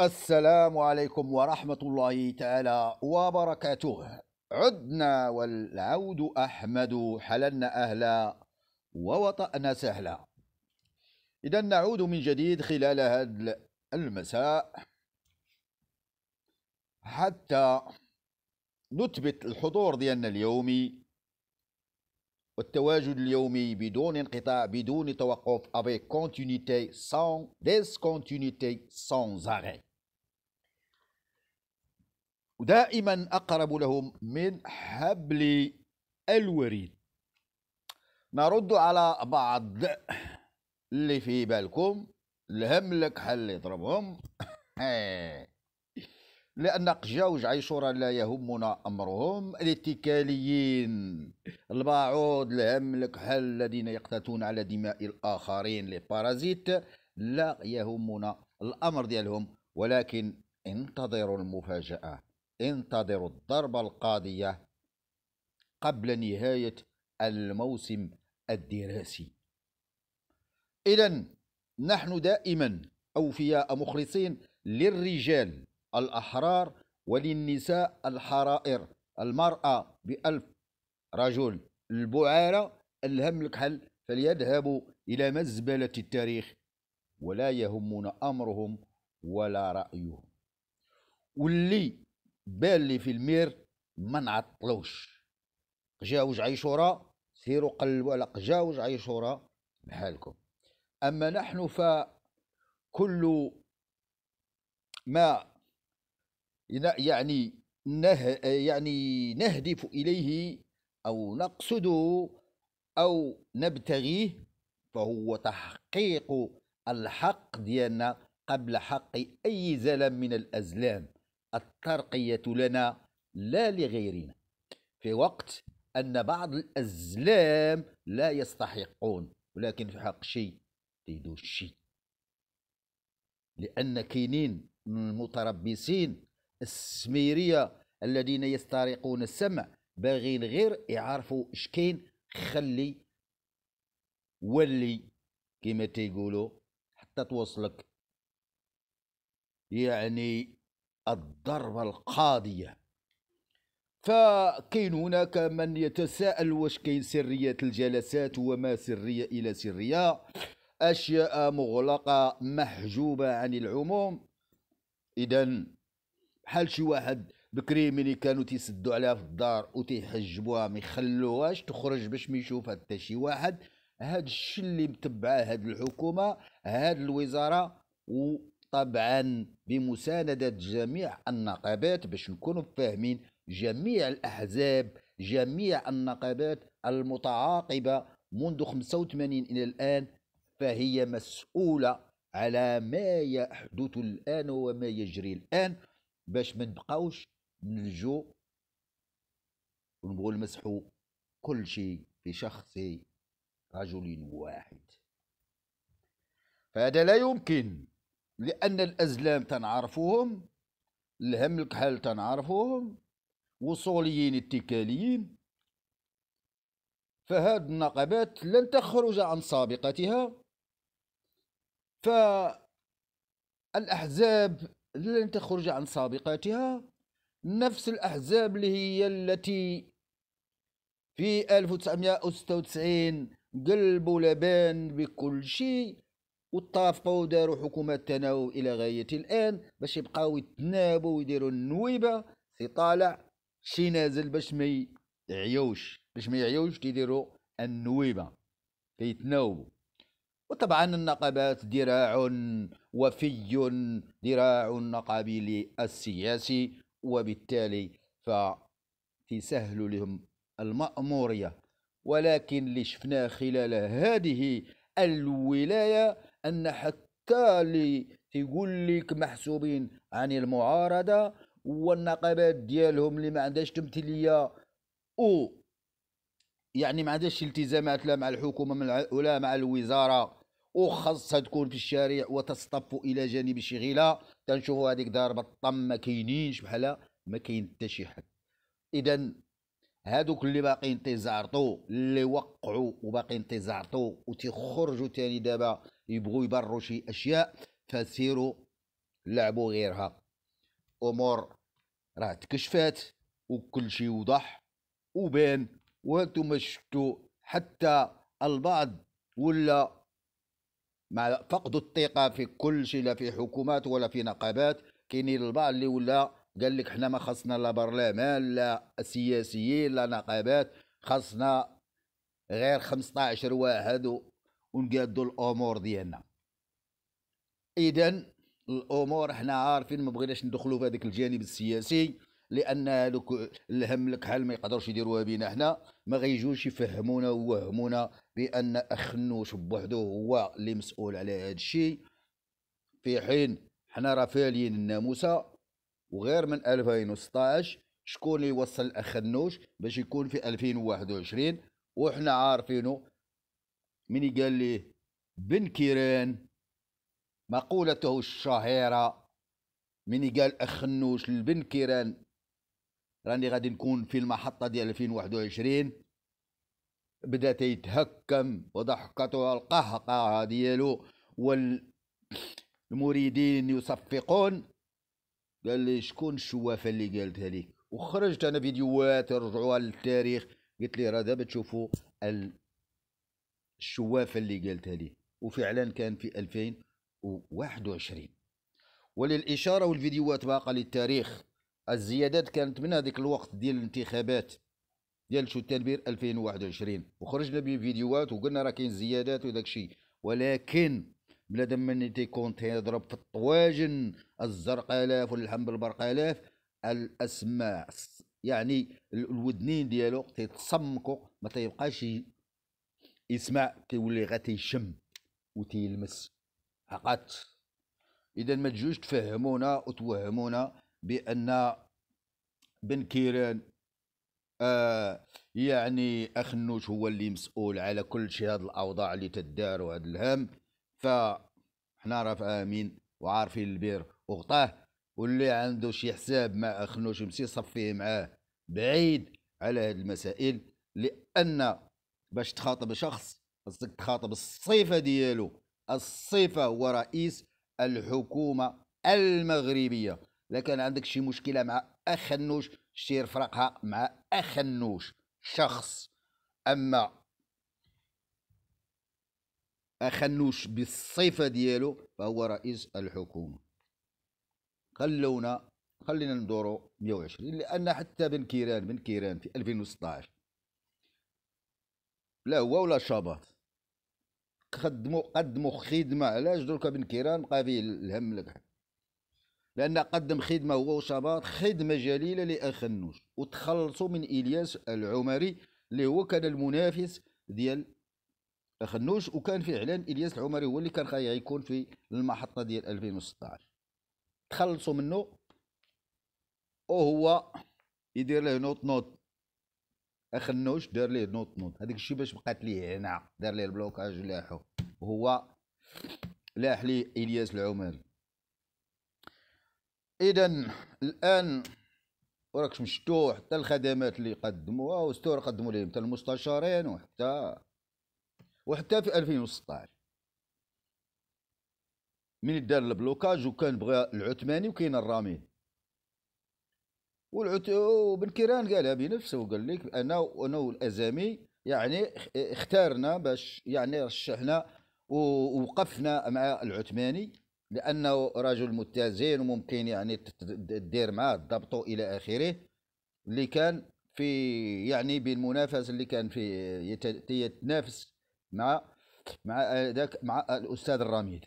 السلام عليكم ورحمة الله تعالى وبركاته عدنا والعود أحمد حللنا أهلا ووطأنا سهلا إذا نعود من جديد خلال هذا المساء حتى نثبت الحضور ديالنا اليومي والتواجد اليومي بدون انقطاع بدون توقف avec continuité sans discontinuité sans arrêt ودائما أقرب لهم من حبل الوريد نرد على بعض اللي في بالكم الهم لك حل يضربهم لان قجاوج عيشوره لا يهمنا امرهم الاتكاليين البعوض الهم الكحل الذين يقتاتون على دماء الاخرين لي بارازيت لا يهمنا الامر ديالهم ولكن انتظروا المفاجاه انتظروا الضربه القاضيه قبل نهايه الموسم الدراسي اذا نحن دائما اوفياء مخلصين للرجال الأحرار وللنساء الحرائر المرأة بألف رجل البعارة الهم الكحل فليذهبوا إلى مزبلة التاريخ ولا يهمون أمرهم ولا رأيهم واللي بالي في المير ما نعطلوش قجاوج عيشورا سيروا قلبوا على قجاوج عيشورا بحالكم أما نحن فكل ما يعني نه يعني نهدف إليه أو نقصده أو نبتغيه فهو تحقيق الحق ديالنا قبل حق أي زلم من الأزلام الترقية لنا لا لغيرنا في وقت أن بعض الأزلام لا يستحقون ولكن في حق شيء تيدو شيء لأن كاينين المتربصين السميريه الذين يسترقون السمع باغين غير يعرفوا اش كاين خلي ولي كما تيقولوا حتى توصلك يعني الضربه القاضيه فكاين هناك من يتساءل واش كاين سريه الجلسات وما سريه الى سريه اشياء مغلقه محجوبه عن العموم اذا بحال شي واحد بكري ملي كانوا تيسدوا عليها في الدار وتيحجبوها ما يخلوهاش تخرج باش ما يشوفها حتى شي واحد هاد الشيء اللي متبعه هاد الحكومه هاد الوزاره وطبعا بمسانده جميع النقابات باش نكونوا فاهمين جميع الاحزاب جميع النقابات المتعاقبه منذ 85 الى الان فهي مسؤوله على ما يحدث الان وما يجري الان باش ما نبقاوش نلجو ونبغوا نمسحوا كل شيء في شخص رجل واحد فهذا لا يمكن لأن الأزلام تنعرفوهم الهم الكحل تنعرفوهم وصوليين اتكاليين فهذه النقبات لن تخرج عن سابقتها فالأحزاب لن تخرج عن سابقاتها نفس الأحزاب اللي هي التي في 1996 قلبوا لبان بكل شيء وطافقوا وداروا حكومة تناوب إلى غاية الآن باش يبقاو يتنابوا ويديروا النويبة سي طالع شي نازل باش ما يعيوش باش ما يعيوش تيديروا النويبة كيتناوبوا وطبعا النقابات ذراع وفي ذراع النقابي السياسي وبالتالي سهل لهم المأمورية ولكن اللي شفناه خلال هذه الولاية أن حتى اللي يقول لك محسوبين عن المعارضة والنقابات ديالهم اللي ما عندهاش تمثيلية أو يعني ما عندهاش التزامات لا مع الحكومة ولا مع الوزارة وخاصها تكون في الشارع وتصطف الى جانب شغيله تنشوفوا هذيك دار بطم ما كاينينش بحالها ما كاين حتى شي حد اذا هادوك اللي باقيين تيزعرطوا اللي وقعوا وباقيين تيزعرطوا وتيخرجوا تاني دابا يبغوا يبروا شي اشياء فسيروا لعبوا غيرها امور راه تكشفات وكل شيء وضح وبان وانتم شفتوا حتى البعض ولا مع فقد الثقه في كل شيء لا في حكومات ولا في نقابات كاينين البعض اللي ولا قال لك حنا ما خصنا لا برلمان لا سياسيين لا نقابات خصنا غير 15 واحد ونقادوا الامور ديالنا اذا الامور حنا عارفين ما بغيناش ندخلوا في هذاك الجانب السياسي لان دوك الهم الكحل ما يقدروش يديروها بينا حنا ما غيجوش يفهمونا ووهمونا بان اخنوش بوحدو هو اللي مسؤول على هذا الشيء في حين حنا راه فاليين الناموسه وغير من 2016 شكون اللي وصل اخنوش باش يكون في 2021 وحنا عارفينو مني قال لي بن كيران مقولته الشهيره مني قال اخنوش لبن كيران راني غادي نكون في المحطة ديال 2021 بدا يتهكم وضحكته القهقه ديالو والمريدين يصفقون قال لي شكون الشوافه اللي قالتها لك وخرجت انا فيديوهات رجعوها للتاريخ قلت لي راه دابا تشوفوا الشوافه اللي قالتها لي وفعلا كان في 2021 وللاشاره والفيديوهات باقه للتاريخ الزيادات كانت من هذيك الوقت ديال الانتخابات ديال شو التدبير 2021 وخرجنا بفيديوهات وقلنا راه كاين زيادات وداك الشيء ولكن بنادم من تيكون تيضرب في الطواجن الزرقالاف واللحم بالبرقالاف الاسماع يعني الودنين ديالو تيتصمكو ما تيبقاش يسمع تيولي غا تيشم وتيلمس فقط اذا ما تجوش تفهمونا وتوهمونا بان بن كيران آه يعني اخ نوش هو اللي مسؤول على كل شيء هذه الاوضاع اللي تدار وهذا الهم فحنا راه فاهمين وعارفين البير وغطاه واللي عنده شي حساب مع اخ نوش يمشي يصفيه معاه بعيد على هذه المسائل لان باش تخاطب شخص خاصك تخاطب الصفه ديالو الصفه هو رئيس الحكومه المغربيه لا كان عندك شي مشكله مع اخ النوش شير فرقها مع اخ النوش شخص اما اخ النوش بالصفه ديالو فهو رئيس الحكومه خلونا خلينا ندورو 120 لان حتى بن كيران بن كيران في 2016 لا هو ولا شابات خدموا قدموا خدمه علاش دركا بن كيران بقى فيه الهم لك لأن قدم خدمة هو وشباط خدمة جليلة لأخ النوش وتخلصوا من إلياس العمري اللي هو كان المنافس ديال أخ النوش وكان فعلا إلياس العمري هو اللي كان خايع يكون في المحطة ديال 2016 تخلصوا منه وهو يدير له نوت نوت اخ النوش دار ليه نوط نوط هذاك الشيء باش بقات ليه هنا دار ليه البلوكاج لاحو وهو لاح لي الياس العمري اذا الان وراك شفتوا حتى الخدمات اللي قدموها واستور قدموا لهم حتى المستشارين وحتى وحتى في 2016 من دار البلوكاج وكان بغا العثماني وكاين الرامي والعت وبن كيران قالها بنفسه وقال لك انا انا والازامي يعني اختارنا باش يعني رشحنا ووقفنا مع العثماني لانه رجل متزن وممكن يعني تدير معاه ضبطه الى اخره اللي كان في يعني بالمنافسه اللي كان في يتنافس مع مع ذاك مع الاستاذ الرميد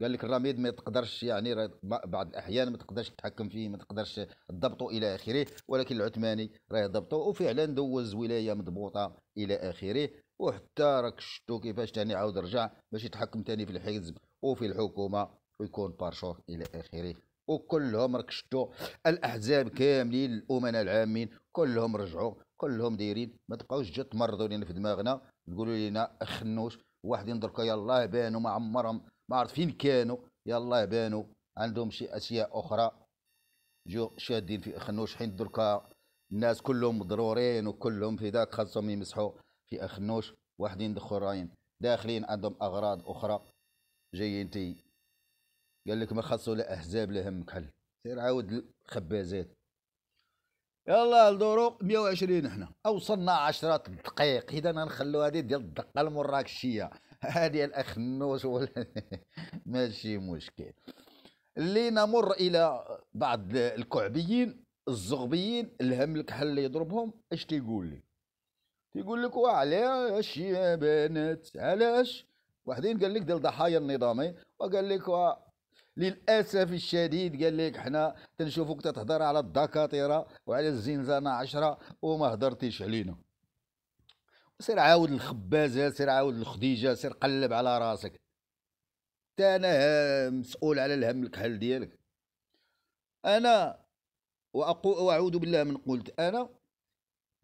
قال لك الرميد ما تقدرش يعني بعض الاحيان ما تقدرش تتحكم فيه ما تقدرش تضبطه الى اخره ولكن العثماني راه ضبطه وفعلا دوز ولايه مضبوطه الى اخره وحتى راك شفتو كيفاش تاني عاود رجع باش يتحكم تاني في الحزب وفي الحكومه ويكون بارشور الى اخره وكلهم ركشتوا الاحزاب كاملين الامناء العامين كلهم رجعوا كلهم دايرين ما تبقاوش جات تمرضوا لنا في دماغنا تقولوا لنا خنوش واحدين دركا يلاه بانوا ما عمرهم ما عرف فين كانوا يلاه بانوا عندهم شي اشياء اخرى جو شادين في خنوش حين دركا الناس كلهم مضرورين وكلهم في ذاك خاصهم يمسحوا في اخنوش واحدين دخل راين داخلين عندهم اغراض اخرى جايين تي قال لك ما خاصو لا احزاب لا همك حل سير عاود الخبازات يلا الدورو 120 احنا وصلنا 10 دقائق اذا نخلو هذه ديال الدقه المراكشيه هذه الاخ نوش ولا ماشي مشكل اللي نمر الى بعض الكعبيين الزغبيين الهم الكحل اللي يضربهم اش تيقول لي تيقول لك وعلاش يا بنات علاش واحدين قال لك ديال ضحايا النظامي وقال لك للاسف الشديد قال لك حنا تنشوفوك تتهضر على الدكاتره وعلى الزنزانه عشرة وما هضرتيش علينا سير عاود الخبازه سير عاود الخديجه سير قلب على راسك تا انا مسؤول على الهم الكحل ديالك انا واقول واعوذ بالله من قلت انا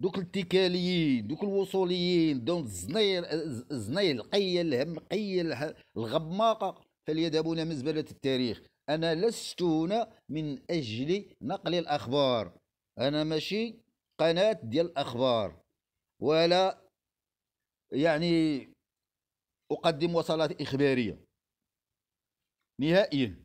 دوك الاتكاليين دوك الوصوليين دون الزنير زنيل قيل الهم قيه الغماقه فليذهبون مزبلة التاريخ أنا لست هنا من أجل نقل الأخبار أنا ماشي قناة ديال الأخبار ولا يعني أقدم وصلات إخبارية نهائيا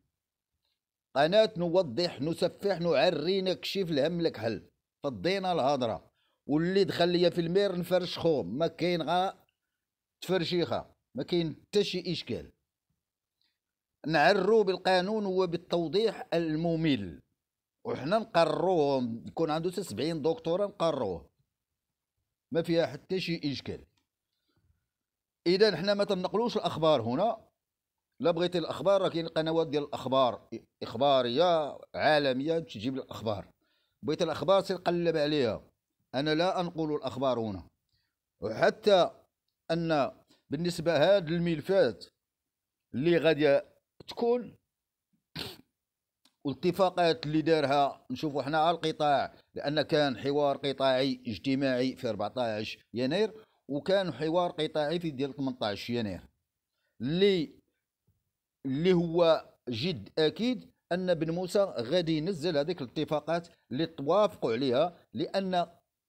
قناة نوضح نسفح نعري نكشف الهم لك حل فضينا الهضرة واللي دخل ليا في المير نفرشخو ما كاين غا تفرشيخه ما كاين حتى شي اشكال نعروا بالقانون وبالتوضيح الممل وحنا نقروه يكون عنده 70 دكتوره نقروه ما فيها حتى شي اشكال اذا حنا ما تنقلوش الاخبار هنا لا بغيتي الاخبار راه كاين قنوات ديال الاخبار اخباريه عالميه تجيب الاخبار بغيت الاخبار قلب عليها انا لا انقل الاخبار هنا وحتى ان بالنسبه هاد الملفات اللي غادي تكون والاتفاقات اللي دارها نشوفوا حنا على القطاع لان كان حوار قطاعي اجتماعي في 14 يناير وكان حوار قطاعي في ديال 18 يناير اللي اللي هو جد اكيد ان بن موسى غادي ينزل هذيك الاتفاقات اللي توافقوا عليها لان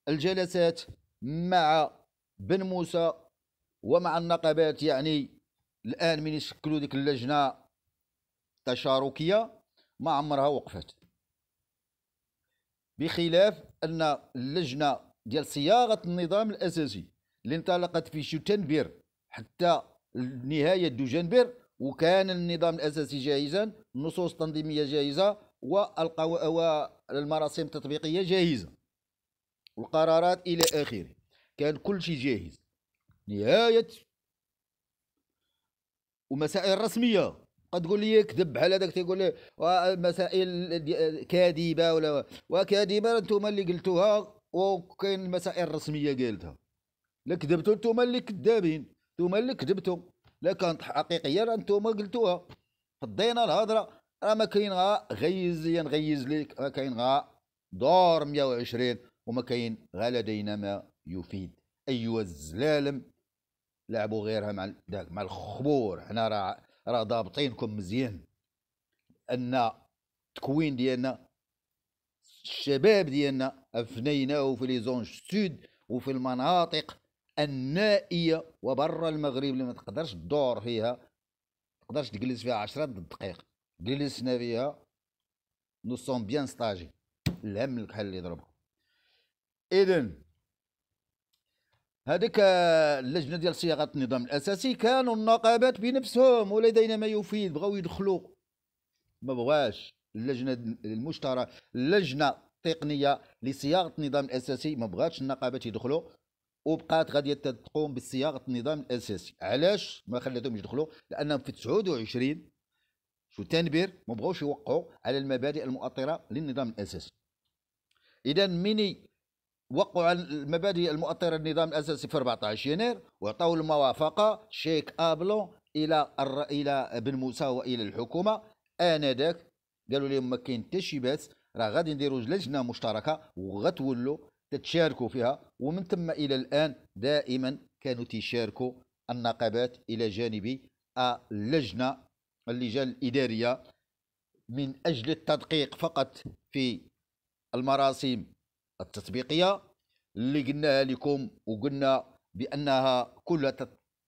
الجلسات مع بن موسى ومع النقابات يعني الان من يشكلوا ديك اللجنه تشاركية ما عمرها وقفت بخلاف أن اللجنة ديال صياغة النظام الأساسي اللي انطلقت في شتنبر حتى نهاية دجنبير وكان النظام الأساسي جاهزا النصوص التنظيمية جاهزة والمراسم التطبيقية جاهزة والقرارات إلى آخره كان كل شيء جاهز نهاية ومسائل رسمية قد تقول لي يكذب على هذاك تيقول لي مسائل كاذبه ولا وكاذبه انتم اللي قلتوها وكاين المسائل الرسميه قالتها لا كذبتوا انتم اللي كذابين انتم اللي كذبتوا لا كانت حقيقيه انتم قلتوها فضينا الهضره راه ما كاين غا غيز يا نغيز لك راه كاين غا دور 120 وما كاين غا لدينا ما يفيد ايوا الزلالم لعبوا غيرها مع مع الخبور حنا راه راه ضابطينكم مزيان ان التكوين ديالنا الشباب ديالنا افنيناه في لي زون سود وفي المناطق النائيه وبرا المغرب اللي ما تقدرش تدور فيها تقدرش تجلس فيها عشرة دقائق جلسنا فيها نو سون بيان ستاجي الهم الكحل اللي ضربكم اذا هذيك اللجنه ديال صياغه النظام الاساسي كانوا النقابات بنفسهم ولدينا ما يفيد بغاو يدخلوا ما بغاش اللجنه المشتركه اللجنه التقنيه لصياغه النظام الاساسي ما بغاتش النقابات يدخلوا وبقات غادي تقوم بصياغه النظام الاساسي علاش ما خلاتهمش يدخلوا لانهم في 29 شو تنبير ما بغاوش يوقعوا على المبادئ المؤطره للنظام الاساسي اذا ميني وقعوا على المبادئ المؤطرة للنظام الأساسي في 14 يناير وعطوا الموافقة شيك أبلون إلى الر... إلى بن موسى وإلى الحكومة آنذاك قالوا لهم ما كاين حتى شي باس راه غادي نديروا لجنة مشتركة وغتولوا تتشاركوا فيها ومن ثم إلى الآن دائما كانوا تشاركوا النقابات إلى جانب اللجنة اللجان الإدارية من أجل التدقيق فقط في المراسم التطبيقية اللي قلناها لكم وقلنا بأنها كلها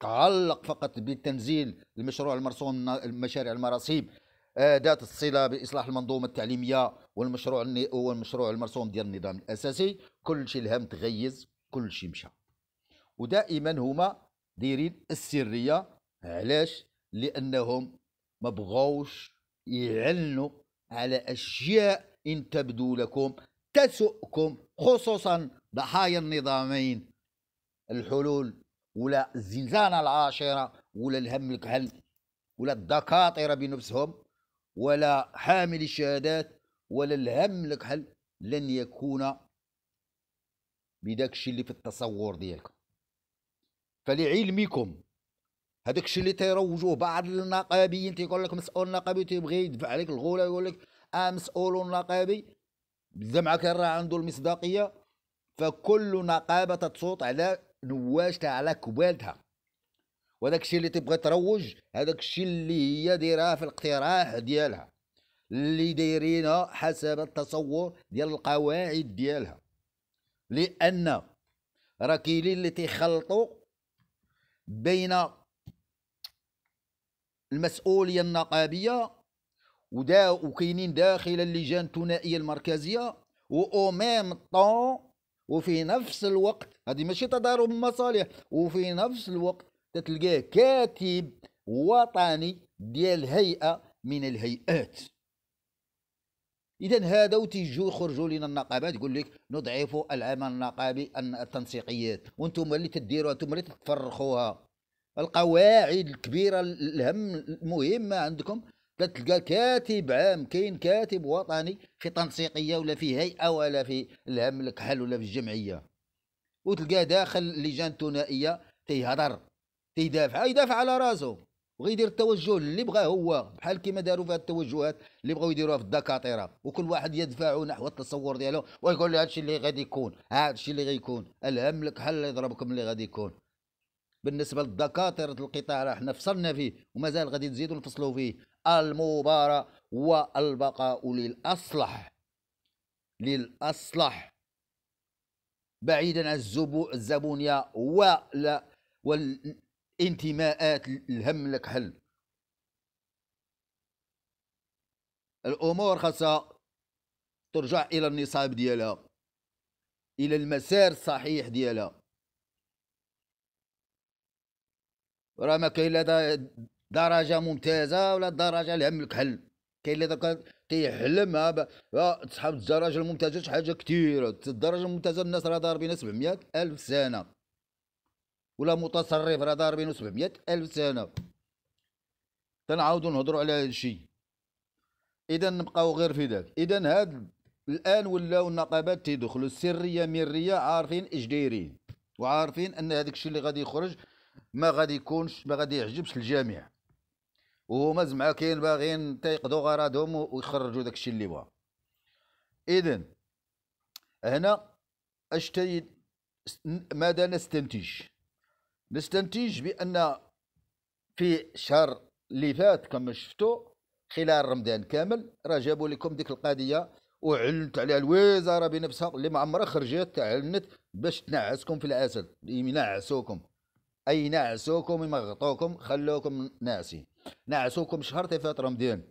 تتعلق فقط بتنزيل المشروع المرسوم المشاريع المراسيم آه، ذات الصلة بإصلاح المنظومة التعليمية والمشروع والمشروع المرسوم ديال النظام الأساسي كل شيء الهم تغيز كل شيء مشى ودائما هما دايرين السرية علاش لأنهم ما بغاوش يعلنوا على أشياء إن تبدو لكم تسؤكم خصوصا ضحايا النظامين الحلول ولا الزنزانة العاشرة ولا الهم الكحل ولا الدكاترة بنفسهم ولا حامل الشهادات ولا الهم الكحل لن يكون بداك اللي في التصور ديالكم فلعلمكم هذاك الشيء اللي تيروجوه بعض النقابيين تيقول لك مسؤول نقابي تيبغي يدفع عليك الغوله يقول لك اه مسؤول نقابي الجمعة كان راه عنده المصداقية فكل نقابة تصوت على نواجتها على كبالتها وهذاك الشيء اللي تبغي تروج هذاك الشيء اللي هي دايراه في الاقتراح ديالها اللي دايرينها حسب التصور ديال القواعد ديالها لان راه كاينين اللي تيخلطوا بين المسؤوليه النقابيه ودا وكاينين داخل اللجان الثنائيه المركزيه واو ميم طون وفي نفس الوقت هذه ماشي تضارب مصالح وفي نفس الوقت تتلقاه كاتب وطني ديال هيئه من الهيئات اذا هذا وتيجوا يخرجوا لنا النقابات يقول لك نضعف العمل النقابي التنسيقيات وانتم اللي تديروها انتم اللي تفرخوها القواعد الكبيره الهم المهمه عندكم تلقى كاتب عام كاين كاتب وطني في تنسيقيه ولا في هيئه ولا في الهم الكحل ولا في الجمعيه وتلقاه داخل اللجان الثنائيه تيهضر تيدافع يدافع على راسو وغيدير التوجه اللي بغاه هو بحال كيما داروا في التوجهات اللي بغاو يديروها في الدكاتره وكل واحد يدفع نحو التصور ديالو ويقول لي هادشي اللي غادي يكون هادشي اللي غيكون الهم لك حل يضربكم اللي غادي يكون بالنسبه للدكاتره القطاع راه حنا فصلنا فيه ومازال غادي نزيدوا نفصلوا فيه المباراة والبقاء للأصلح للأصلح بعيدا عن الزبونية ولا والانتماءات الهم لك حل الأمور خاصة ترجع إلى النصاب ديالها إلى المسار الصحيح ديالها راه ما كاين لا درجه ممتازه ولا الدرجه اللي عملك حل كاين اللي درك كيحلم تصحاب الدرجه الممتازه شي حاجه كثيره الدرجه الممتازه الناس راه ضاربين 700 الف سنه ولا متصرف راه ضاربين 700 الف سنه تنعاودو نهضرو على هذا الشيء اذا نبقاو غير في ذاك اذا هاد الان ولاو النقابات تيدخلوا السريه مريه عارفين اش دايرين وعارفين ان هذاك الشيء اللي غادي يخرج ما غادي يكونش ما غادي يعجبش الجميع وهما زعما كاين باغيين حتى يقضوا غرضهم ويخرجوا داكشي اللي بغا اذا هنا اش ماذا نستنتج نستنتج بان في الشهر اللي فات كما شفتوا خلال رمضان كامل راه جابوا لكم ديك القضيه وعلنت عليها الوزاره بنفسها اللي ما عمرها خرجت علنت باش تنعسكم في العسل ينعسوكم أي نعسوكم يمغطوكم خلوكم ناسين نعسوكم شهر فات رمضان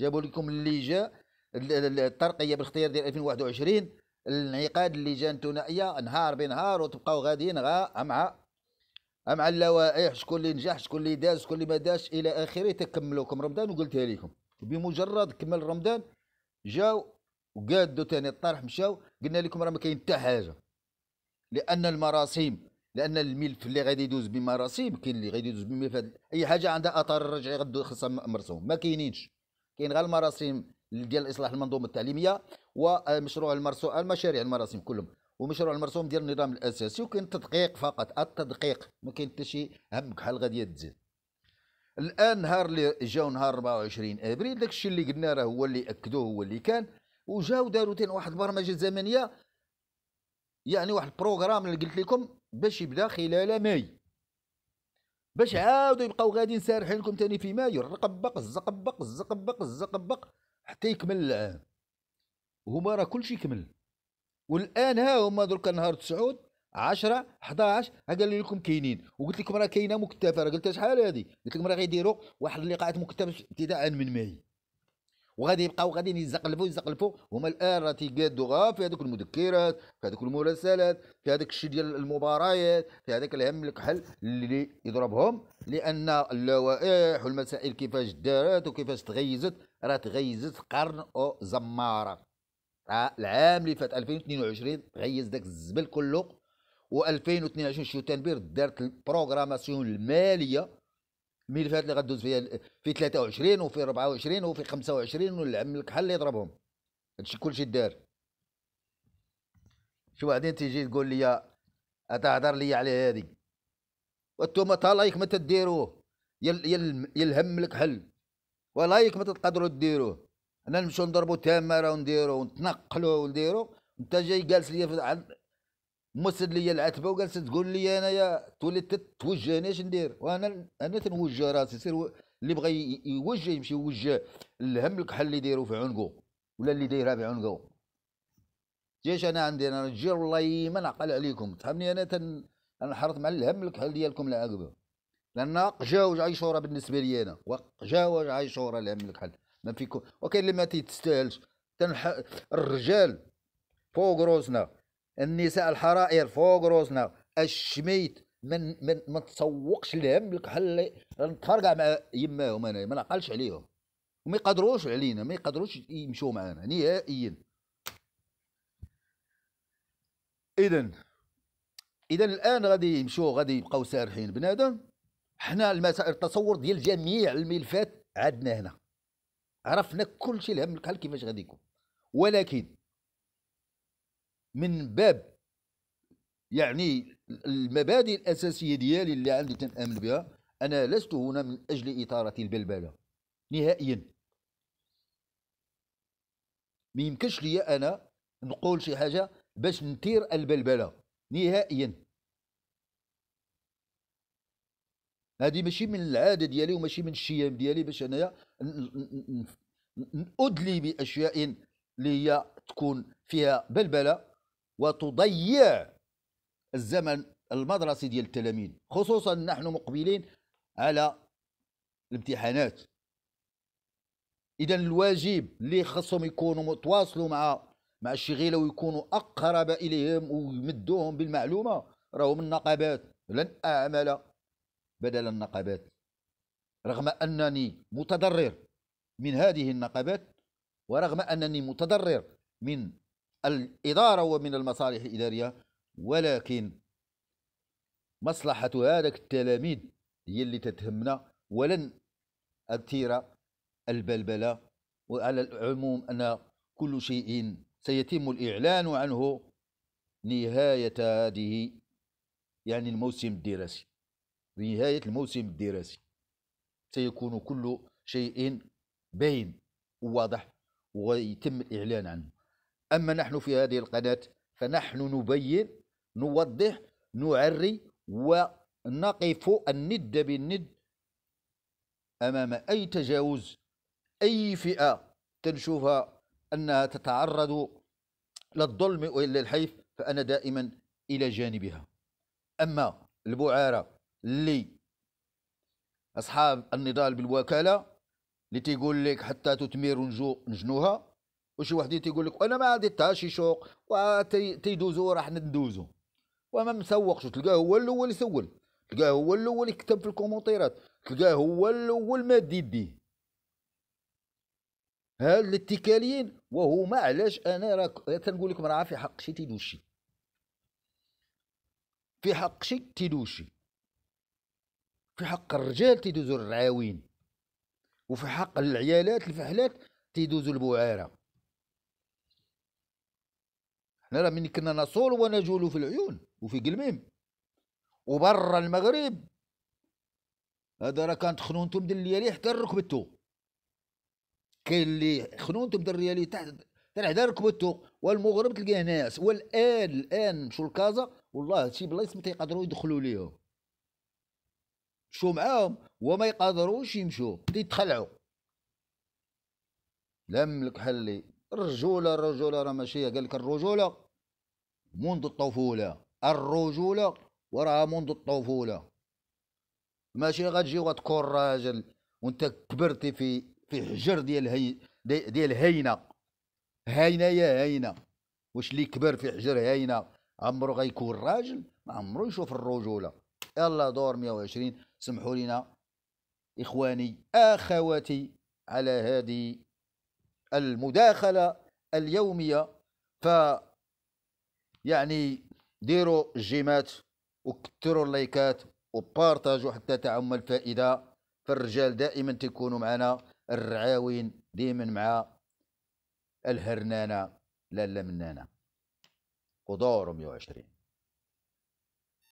جابوا لكم جا الترقية بالاختيار ديال 2021 الانعقاد اللي جا الثنائية نهار بنهار وتبقاو غاديين غا مع مع اللوائح شكون اللي نجح شكون اللي داز شكون اللي ما داش الى اخره تكملوكم رمضان وقلتها لكم بمجرد كمل رمضان جاو وقادوا ثاني الطرح مشاو قلنا لكم راه ما كاين حتى حاجه لان المراسيم لان الملف اللي غادي يدوز بمراسيم كاين اللي غادي يدوز بملف اي حاجه عندها اثر رجعي غدو خصها مرسوم ما كاينينش كاين غير المراسيم ديال اصلاح المنظومه التعليميه ومشروع آه، المرسوم المشاريع المراسيم كلهم ومشروع المرسوم ديال النظام الاساسي وكاين التدقيق فقط التدقيق ما كاين حتى شي هم كحال غادي تزيد الان نهار اللي جاو نهار 24 ابريل داك الشيء اللي قلنا راه هو اللي اكدوه هو اللي كان وجاو داروا واحد البرمجه زمنيه يعني واحد البروغرام اللي قلت لكم باش يبدا خلال ماي باش عاودوا يبقاو غادي سارحين لكم ثاني في مايو الرقبق الزقبق الزقبق الزقبق حتى يكمل العام هما راه كلشي كمل والان ها هما درك نهار تسعود 10 11 قال لكم كاينين وقلت لكم راه كاينه مكتفه راه قلت شحال هذه قلت لكم راه غيديروا واحد اللقاءات مكتفه ابتداء من ماي وغادي يبقاو غادي يزقلبوا يزقلبوا هما الان راه تيقادوا غا في هذوك المذكرات في هذوك المراسلات في هذاك الشيء ديال المباريات في هذاك الهم الكحل اللي يضربهم لان اللوائح والمسائل كيفاش دارت وكيفاش تغيزت راه تغيزت قرن او زماره العام اللي فات 2022 تغيز داك الزبل كله و2022 شو تنبير دارت البروغراماسيون الماليه ملفات اللي غدوز فيها في 23 وفي 24 وفي 25 والعم الكحل اللي يضربهم هادشي كلشي دار شو بعدين تيجي تقول لي اتهضر لي على هذه وانتم تا لايك ما تديروه يلهم لك حل ولايك ما تقدروا ديروه انا نمشيو نضربوا تامره ونديرو ونتنقلوا ونديرو انت جاي جالس لي مسد لي العتبه وجالسه تقول لي انايا تولي تتوجهني اش ندير وانا انا تنوجه راسي سير اللي بغى يوجه يمشي يوجه الهم الكحل اللي دايرو في عنقه ولا اللي دايرها في عنقه جيش انا عندي انا رجال والله ما نعقل عليكم تفهمني انا تن حرت مع الهم الكحل ديالكم العقبه لان قجاوج عيشوره بالنسبه لي انا وقجاوج عيشوره الهم الكحل ما فيكم وكاين اللي ما تيتستاهلش تنح... الرجال فوق روسنا النساء الحرائر فوق روسنا الشميت من من ما تسوقش لهم اللي نتفرقع مع يماهم انا ما نعقلش عليهم وما يقدروش علينا ما يقدروش يمشوا معنا نهائيا اذا اذا الان غادي يمشوا غادي يبقاو سارحين بنادم حنا المسائل التصور ديال جميع الملفات عندنا هنا عرفنا كل شيء الهم الكحل كيفاش غادي يكون ولكن من باب يعني المبادئ الاساسيه ديالي اللي عندي تنامن بها انا لست هنا من اجل اثاره البلبله نهائيا ما يمكنش ليا انا نقول شي حاجه باش نثير البلبله نهائيا هذه ماشي من العاده ديالي وماشي من الشيم ديالي باش انايا ادلي باشياء اللي هي تكون فيها بلبله وتضيع الزمن المدرسي ديال التلاميذ خصوصا نحن مقبلين على الامتحانات اذا الواجب اللي خصهم يكونوا متواصلوا مع مع الشغيله ويكونوا اقرب اليهم ويمدوهم بالمعلومه راهم النقابات لن اعمل بدل النقابات رغم انني متضرر من هذه النقابات ورغم انني متضرر من الإدارة ومن المصالح الإدارية ولكن مصلحة هذاك التلاميذ هي اللي تتهمنا ولن أثير البلبلة وعلى العموم أن كل شيء سيتم الإعلان عنه نهاية هذه يعني الموسم الدراسي نهاية الموسم الدراسي سيكون كل شيء بين وواضح ويتم الإعلان عنه أما نحن في هذه القناة فنحن نبين نوضح نعري ونقف الند بالند أمام أي تجاوز أي فئة تنشوفها أنها تتعرض للظلم وإلى الحيف فأنا دائما إلى جانبها أما البعارة اللي أصحاب النضال بالوكالة اللي تيقول لك حتى تتمير نجنوها وشي وحدين تيقول لك انا ما عندي حتى شي شوق وتيدوزو راح ندوزو وما مسوقش تلقاه هو الاول يسول تلقاه هو الاول يكتب في الكومونتيرات تلقاه هو الاول ما يديه هاد الاتكاليين وهما علاش انا راك تنقول لكم راه في حق شي تيدوشي في حق شي تيدوشي في حق الرجال تيدوزو الرعاوين وفي حق العيالات الفحلات تيدوزو البعاره حنا راه من كنا نصول ونجول في العيون وفي قلميم وبرا المغرب هذا راه كانت خنونته من الليالي حتى ركبتو كاين اللي خنونته من الليالي تحت حتى حدا ركبتو والمغرب تلقاه ناس والان الان مشوا لكازا والله شي بلايص ما تيقدروا يدخلوا ليهم مشوا معاهم وما يقدروش يمشوا تيتخلعوا لا ملك حلي الرجولة الرجولة راه ماشي قال لك الرجولة منذ الطفولة الرجولة وراها منذ الطفولة ماشي غتجي وتكون راجل وانت كبرتي في في حجر ديال هي ديال هينة هينة يا هينة واش اللي كبر في حجر هينة عمرو غيكون راجل ما عمرو يشوف الرجولة يلا دور 120 سمحوا لنا إخواني أخواتي على هذه المداخله اليوميه ف يعني ديروا الجيمات وكثروا اللايكات وبارطاجوا حتى تعم الفائده فالرجال دائما تكونوا معنا الرعاوين دائما مع الهرنانه لالا منانه ودور 120